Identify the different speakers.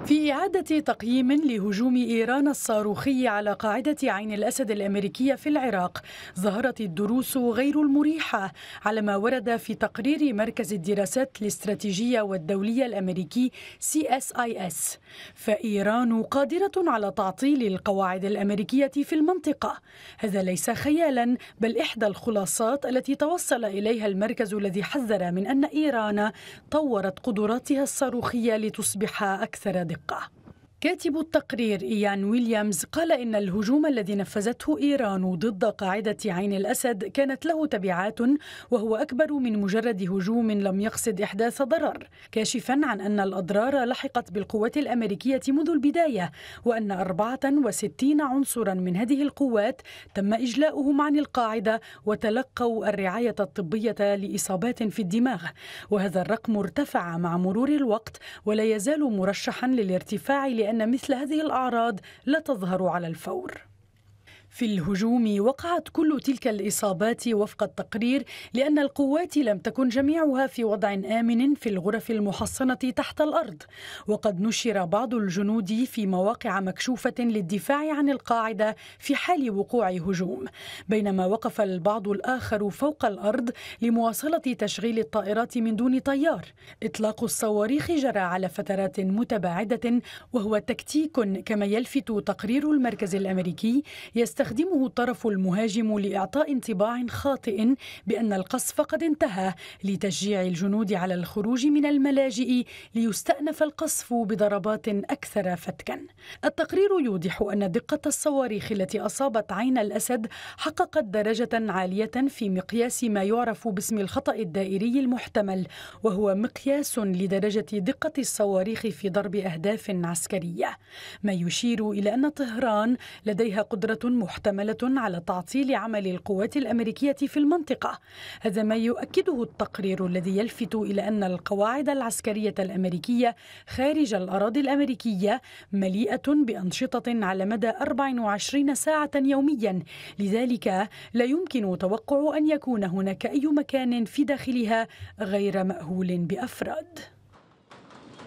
Speaker 1: في إعادة تقييم لهجوم إيران الصاروخي على قاعدة عين الأسد الأمريكية في العراق ظهرت الدروس غير المريحة على ما ورد في تقرير مركز الدراسات الاستراتيجية والدولية الأمريكي CSIS فإيران قادرة على تعطيل القواعد الأمريكية في المنطقة هذا ليس خيالا بل إحدى الخلاصات التي توصل إليها المركز الذي حذر من أن إيران طورت قدراتها الصاروخية لتصبح أكثر دقة كاتب التقرير إيان ويليامز قال إن الهجوم الذي نفذته إيران ضد قاعدة عين الأسد كانت له تبعات وهو أكبر من مجرد هجوم لم يقصد إحداث ضرر كاشفا عن أن الأضرار لحقت بالقوات الأمريكية منذ البداية وأن 64 عنصرا من هذه القوات تم إجلاؤهم عن القاعدة وتلقوا الرعاية الطبية لإصابات في الدماغ وهذا الرقم ارتفع مع مرور الوقت ولا يزال مرشحا للارتفاع بأن مثل هذه الأعراض لا تظهر على الفور في الهجوم وقعت كل تلك الإصابات وفق التقرير لأن القوات لم تكن جميعها في وضع آمن في الغرف المحصنة تحت الأرض وقد نشر بعض الجنود في مواقع مكشوفة للدفاع عن القاعدة في حال وقوع هجوم بينما وقف البعض الآخر فوق الأرض لمواصلة تشغيل الطائرات من دون طيار إطلاق الصواريخ جرى على فترات متباعدة وهو تكتيك كما يلفت تقرير المركز الأمريكي يست يستخدمه الطرف المهاجم لإعطاء انطباع خاطئ بأن القصف قد انتهى لتشجيع الجنود على الخروج من الملاجئ ليستأنف القصف بضربات أكثر فتكا التقرير يوضح أن دقة الصواريخ التي أصابت عين الأسد حققت درجة عالية في مقياس ما يعرف باسم الخطأ الدائري المحتمل وهو مقياس لدرجة دقة الصواريخ في ضرب أهداف عسكرية ما يشير إلى أن طهران لديها قدرة محتملة على تعطيل عمل القوات الأمريكية في المنطقة هذا ما يؤكده التقرير الذي يلفت إلى أن القواعد العسكرية الأمريكية خارج الأراضي الأمريكية مليئة بأنشطة على مدى 24 ساعة يوميا لذلك لا يمكن توقع أن يكون هناك أي مكان في داخلها غير مأهول بأفراد